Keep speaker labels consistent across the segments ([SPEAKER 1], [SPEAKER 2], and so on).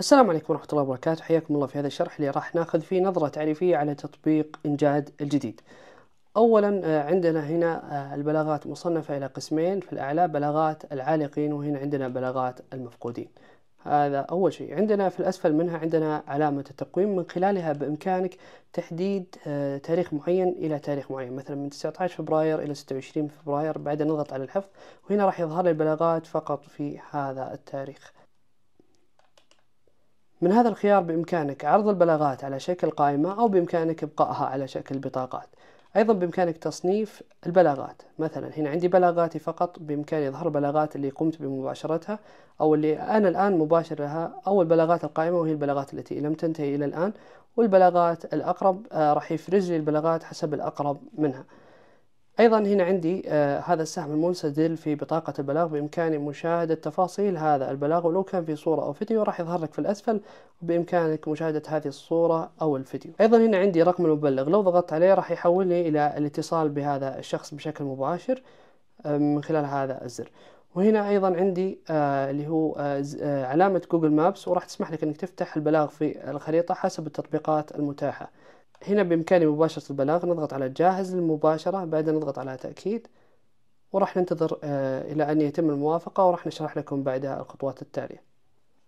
[SPEAKER 1] السلام عليكم ورحمة الله وبركاته حياكم الله في هذا الشرح اللي راح ناخذ فيه نظرة تعريفية على تطبيق إنجاد الجديد أولا آه، عندنا هنا آه، البلاغات مصنفة إلى قسمين في الأعلى بلاغات العالقين وهنا عندنا بلاغات المفقودين هذا أول شيء عندنا في الأسفل منها عندنا علامة التقويم من خلالها بإمكانك تحديد آه، تاريخ معين إلى تاريخ معين مثلا من 19 فبراير إلى 26 فبراير بعد نضغط على الحفظ وهنا راح يظهر لي البلاغات فقط في هذا التاريخ من هذا الخيار بإمكانك عرض البلاغات على شكل قائمة أو بإمكانك إبقائها على شكل بطاقات أيضا بإمكانك تصنيف البلاغات مثلا هنا عندي بلاغاتي فقط بإمكاني إظهار البلاغات اللي قمت بمباشرتها أو اللي أنا الآن مباشر لها أو البلاغات القائمة وهي البلاغات التي لم تنتهي إلى الآن والبلاغات الأقرب آه، راح يفرز لي البلاغات حسب الأقرب منها أيضا هنا عندي آه، هذا السهم المنسدل في بطاقة البلاغ بإمكاني مشاهدة تفاصيل هذا البلاغ ولو كان في صورة أو فيديو راح يظهر لك في الأسفل بامكانك مشاهدة هذه الصورة أو الفيديو أيضا هنا عندي رقم المبلغ لو ضغطت عليه راح يحولني إلى الاتصال بهذا الشخص بشكل مباشر آه، من خلال هذا الزر وهنا ايضا عندي آه، اللي هو علامه جوجل مابس وراح تسمح لك انك تفتح البلاغ في الخريطه حسب التطبيقات المتاحه هنا بإمكاني مباشرة البلاغ نضغط على جاهز للمباشرة بعدين نضغط على تأكيد وراح ننتظر آه، إلى أن يتم الموافقة وراح نشرح لكم بعدها الخطوات التالية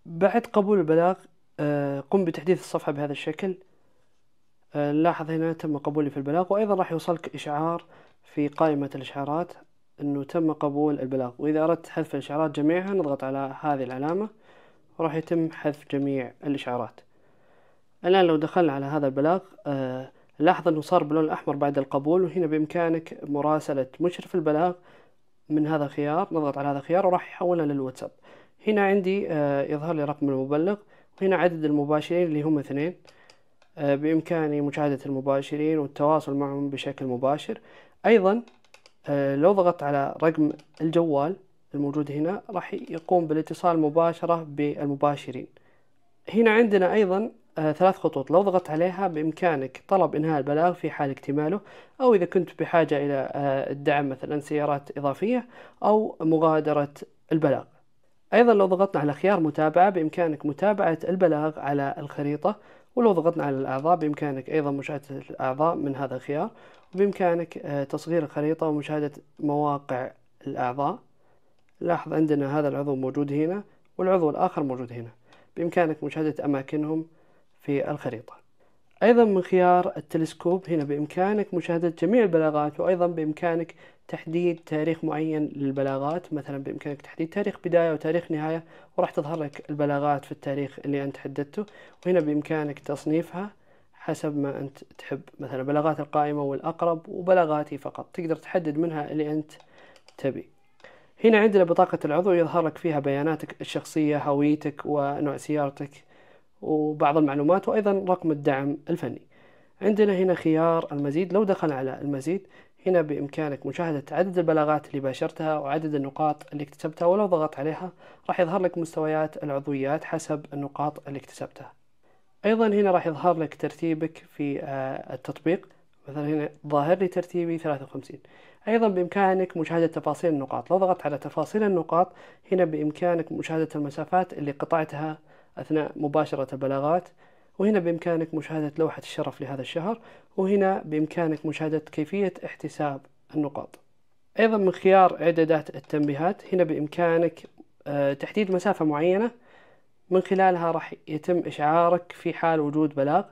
[SPEAKER 1] بعد قبول البلاغ آه، قم بتحديث الصفحة بهذا الشكل آه، لاحظ هنا تم قبولي في البلاغ وأيضا راح يوصلك إشعار في قائمة الإشعارات أنه تم قبول البلاغ وإذا أردت حذف الإشعارات جميعها نضغط على هذه العلامة وراح يتم حذف جميع الإشعارات الآن لو دخلنا على هذا البلاغ آه، لاحظ أنه صار باللون الأحمر بعد القبول وهنا بإمكانك مراسلة مشرف البلاغ من هذا الخيار نضغط على هذا الخيار وراح يحولنا للواتساب هنا عندي يظهر آه، لي رقم المبلغ وهنا عدد المباشرين اللي هم اثنين آه، بإمكاني مشاهدة المباشرين والتواصل معهم بشكل مباشر أيضا لو ضغطت على رقم الجوال الموجود هنا راح يقوم بالاتصال مباشرة بالمباشرين هنا عندنا أيضا آه، ثلاث خطوط لو ضغطت عليها بإمكانك طلب إنهاء البلاغ في حال اكتماله أو إذا كنت بحاجة إلى آه، الدعم مثلا سيارات إضافية أو مغادرة البلاغ أيضا لو ضغطنا على خيار متابعة بإمكانك متابعة البلاغ على الخريطة ولو ضغطنا على الأعضاء بإمكانك أيضا مشاهدة الأعضاء من هذا الخيار وبإمكانك آه، تصغير الخريطة ومشاهدة مواقع الأعضاء لاحظ عندنا هذا العضو موجود هنا والعضو الآخر موجود هنا بإمكانك مشاهدة أماكنهم في الخريطة أيضا من خيار التلسكوب هنا بإمكانك مشاهدة جميع البلاغات وأيضا بإمكانك تحديد تاريخ معين للبلاغات مثلا بإمكانك تحديد تاريخ بداية وتاريخ نهاية وراح تظهر لك البلاغات في التاريخ اللي أنت حددته وهنا بإمكانك تصنيفها حسب ما أنت تحب مثلا بلاغات القائمة والأقرب وبلاغاتي فقط تقدر تحدد منها اللي أنت تبي هنا عندنا بطاقة العضو يظهر لك فيها بياناتك الشخصية هويتك ونوع سيارتك وبعض المعلومات وأيضا رقم الدعم الفني عندنا هنا خيار المزيد لو دخل على المزيد هنا بإمكانك مشاهدة عدد البلاغات اللي باشرتها وعدد النقاط اللي اكتسبتها ولو ضغطت عليها راح يظهر لك مستويات العضويات حسب النقاط اللي اكتسبتها أيضا هنا راح يظهر لك ترتيبك في آه، التطبيق مثلا هنا ظاهر لي ترتيبي 53 أيضا بإمكانك مشاهدة تفاصيل النقاط لو ضغطت على تفاصيل النقاط هنا بإمكانك مشاهدة المسافات اللي قطعتها أثناء مباشرة البلاغات وهنا بإمكانك مشاهدة لوحة الشرف لهذا الشهر وهنا بإمكانك مشاهدة كيفية احتساب النقاط أيضا من خيار إعدادات التنبيهات هنا بإمكانك آه، تحديد مسافة معينة من خلالها راح يتم إشعارك في حال وجود بلاغ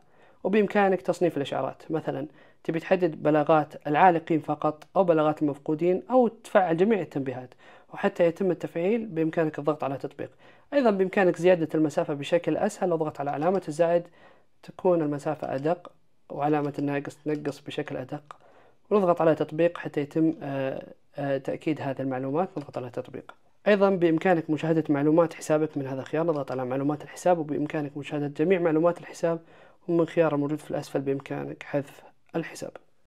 [SPEAKER 1] وبإمكانك تصنيف الإشعارات مثلا تبي تحدد بلاغات العالقين فقط أو بلاغات المفقودين أو تفعل جميع التنبيهات وحتى يتم التفعيل بإمكانك الضغط على تطبيق أيضا بإمكانك زيادة المسافة بشكل أسهل اضغط على علامة الزائد تكون المسافة أدق وعلامة الناقص تنقص بشكل أدق ونضغط على تطبيق حتى يتم آه، آه، تأكيد هذه المعلومات نضغط على تطبيق أيضا بإمكانك مشاهدة معلومات حسابك من هذا الخيار نضغط على معلومات الحساب وبإمكانك مشاهدة جميع معلومات الحساب ومن خيار الموجود في الأسفل بإمكانك حذف الحساب